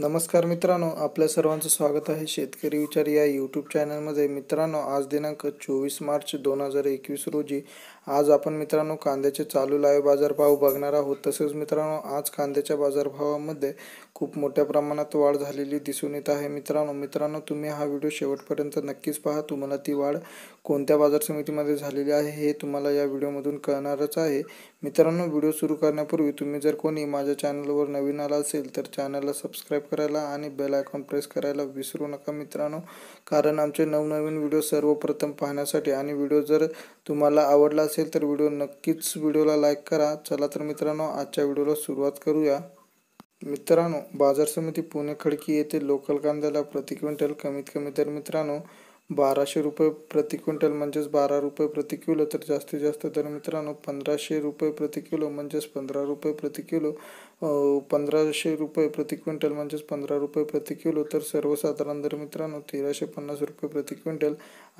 नमस्कार मित्रांनो आपल्या सर्वांचं स्वागत आहे शेतकरी विचार या यूट्यूब चॅनलमध्ये मित्रांनो आज दिनांक चोवीस मार्च दोन हजार एकवीस रोजी आज आपण मित्रांनो कांद्याचे चालू लाईव्ह बाजारभाव बघणार आहोत तसेच मित्रांनो आज कांद्याच्या बाजारभावामध्ये खूप मोठ्या प्रमाणात वाढ झालेली दिसून येत आहे मित्रांनो मित्रांनो तुम्ही हा व्हिडिओ शेवटपर्यंत नक्कीच पहा तुम्हाला ती वाढ कोणत्या बाजार समितीमध्ये झालेली आहे हे तुम्हाला या व्हिडिओमधून कळणारच आहे मित्रांनो व्हिडिओ सुरू करण्यापूर्वी तुम्ही जर कोणी माझ्या चॅनलवर नवीन आला असेल तर चॅनलला सबस्क्राईब करायला आणि बेल आयकॉन प्रेस करायला विसरू नका मित्रांनो कारण आमचे नवनवीन व्हिडिओ सर्वप्रथम पाहण्यासाठी आणि व्हिडिओ जर तुम्हाला आवडला असेल तर व्हिडिओ नक्कीच व्हिडिओला लाईक करा चला तर मित्रांनो आजच्या व्हिडिओला सुरुवात करूया मित्रांनो बाजार समिती पुणे खडकी येथे लोकल कांद्याला प्रति क्विंटल कमीत कमी तर मित्रांनो बाराशे रुपये प्रति क्विंटल म्हणजेच बारा रुपये प्रति किलो तर जास्तीत जास्त तर मित्रांनो पंधराशे रुपये प्रति किलो म्हणजेच पंधरा रुपये प्रति किलो पंधराशे रुपये प्रति क्विंटल म्हणजेच पंधरा रुपये प्रति किलो तर सर्वसाधारण दर मित्रांनो तेराशे पन्नास रुपये प्रति क्विंटल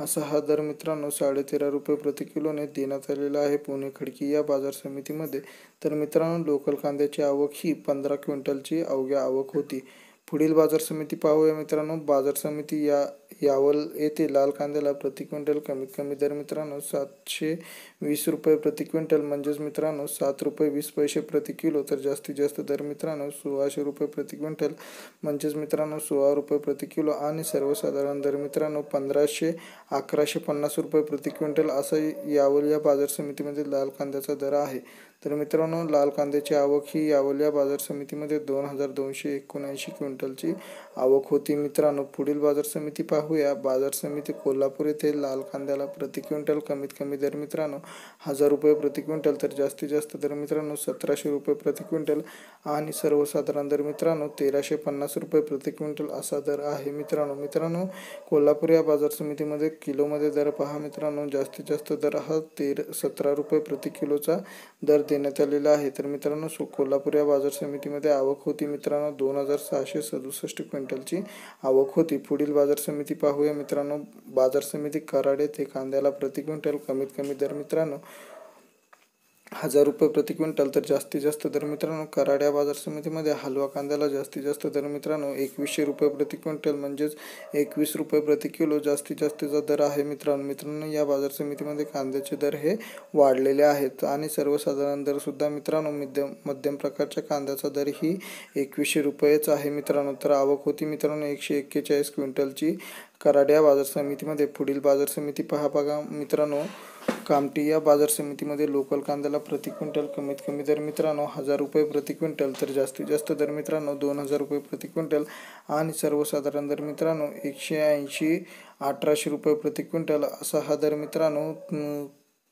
असा हा दर मित्रांनो साडेतेरा रुपये प्रति किलोने देण्यात आलेला आहे पुणे खडकी या बाजार समितीमध्ये तर मित्रांनो लोकल कांद्याची आवक ही पंधरा क्विंटलची अवघ्या आवक होती पुढील बाजार समिती पाहूया मित्रांनो बाजार समिती या यावल येथे लाल कांद्याला प्रति क्विंटल कमीत कमी दर मित्रांनो सातशे वीस रुपये प्रति क्विंटल म्हणजेच मित्रांनो सात रुपये वीस पैसे प्रति किलो तर जास्तीत जास्त दर मित्रांनो सोळाशे रुपये प्रति क्विंटल म्हणजेच मित्रांनो सोळा रुपये प्रति किलो आणि सर्वसाधारण दर मित्रांनो पंधराशे अकराशे पन्नास रुपये प्रति क्विंटल असा यावल या बाजार समितीमध्ये लाल कांद्याचा दर आहे तर मित्रांनो लाल कांद्याची आवक ही या बाजार समितीमध्ये दोन हजार दोनशे एकोणऐंशी क्विंटलची आवक होती मित्रांनो पुढील बाजार समिती पाहूया बाजार समिती कोल्हापूर येथे लाल कांद्याला प्रति क्विंटल कमीत कमी दर मित्रांनो हजार रुपये प्रति क्विंटल तर जास्तीत जास्त दर मित्रांनो सतराशे रुपये प्रति क्विंटल आणि सर्वसाधारण दर मित्रांनो तेराशे पन्नास रुपये प्रति क्विंटल असा दर आहे मित्रांनो मित्रांनो कोल्हापूर या बाजार समितीमध्ये किलोमध्ये दर पहा मित्रांनो जास्तीत जास्त दर हा तेर सतरा रुपये प्रति किलोचा दर देण्यात आलेला आहे तर मित्रांनो कोल्हापूर या बाजार समितीमध्ये आवक होती मित्रांनो दोन हजार सहाशे सदुसष्ट क्विंटलची आवक होती पुढील बाजार समिती समिती पाहूया मित्रांनो बाजार समिती कराड येथे कांद्याला प्रति क्विंटल कमीत कमी दर मित्रांनो हजार रुपये प्रति क्विंटल तर जास्तीत जास्त दर मित्रांनो कराड्या बाजार समितीमध्ये हलवा कांद्याला जास्तीत जास्त दर मित्रांनो एकवीसशे रुपये प्रति क्विंटल म्हणजेच एकवीस रुपये प्रति किलो जास्तीत जास्तीचा दर आहे मित्रांनो मित्रांनो या बाजार समितीमध्ये कांद्याचे दर हे वाढलेले आहेत आणि सर्वसाधारण दरसुद्धा मित्रांनो मध्यम मध्यम प्रकारच्या कांद्याचा दर ही एकवीसशे रुपयेच आहे मित्रांनो तर आवक होती मित्रांनो एकशे एक्केचाळीस क्विंटलची कराड्या बाजार समितीमध्ये पुढील बाजार समिती पहा बघा मित्रांनो कामटी या बाजार समितीमध्ये लोकल कांद्याला प्रति क्विंटल कमीत कमी दर मित्रांनो हजार रुपये प्रति क्विंटल तर जास्तीत जास्त दर मित्रांनो दोन हजार रुपये प्रति क्विंटल आणि सर्वसाधारण दर मित्रांनो एकशे ऐंशी अठराशे रुपये प्रति क्विंटल असा हा दर मित्रांनो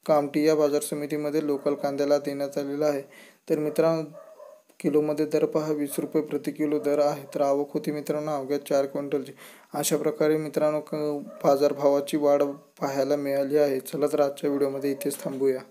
कामटी या बाजार समितीमध्ये लोकल कांद्याला देण्यात आलेला आहे तर मित्रांनो किलोमध्ये दर पहा वीस रुपये प्रति किलो दर आहे तर आवक होती मित्रांनो अवघ्या चार क्विंटलची अशा प्रकारे मित्रांनो बाजारभावाची वाढ पाहायला मिळाली आहे चला तर आजच्या व्हिडिओमध्ये इथेच थांबूया